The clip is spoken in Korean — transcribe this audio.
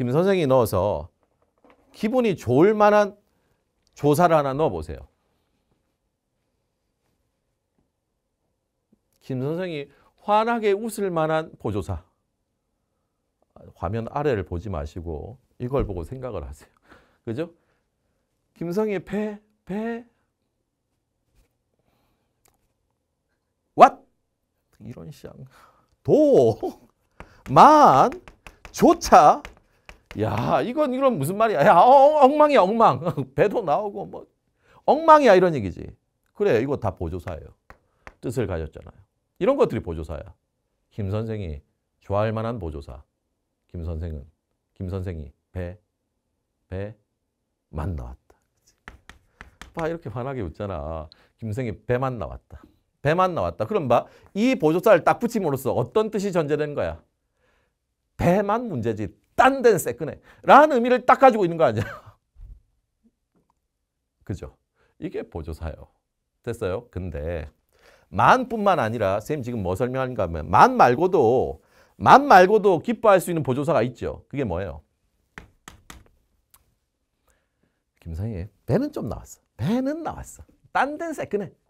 김 선생이 넣어서 기분이 좋을 만한 조사를 하나 넣어보세요. 김 선생이 환하게 웃을 만한 보조사. 화면 아래를 보지 마시고 이걸 보고 생각을 하세요. 그죠? 김성희 배, 배, 왓! 이런 시앙. 도, 만, 조차, 야, 이건 이건 무슨 말이야? 야, 어, 엉망이야, 엉망. 배도 나오고 뭐 엉망이야 이런 얘기지. 그래, 이거 다 보조사예요. 뜻을 가졌잖아요. 이런 것들이 보조사야. 김 선생이 좋아할 만한 보조사. 김 선생은 김 선생이 배 배만 나왔다. 봐 이렇게 환하게 웃잖아. 김생이 배만 나왔다. 배만 나왔다. 그럼 봐. 이 보조사를 딱 붙임으로써 어떤 뜻이 전제된 거야? 배만 문제지 딴데 세끈해. 라는 의미를 딱 가지고 있는 거 아니야. 그죠? 이게 보조사요. 됐어요? 근데 만뿐만 아니라 쌤 지금 뭐 설명하는가 하면 만 말고도 만 말고도 기뻐할 수 있는 보조사가 있죠. 그게 뭐예요? 김상희의 배는 좀 나왔어. 배는 나왔어. 딴데 세끈해.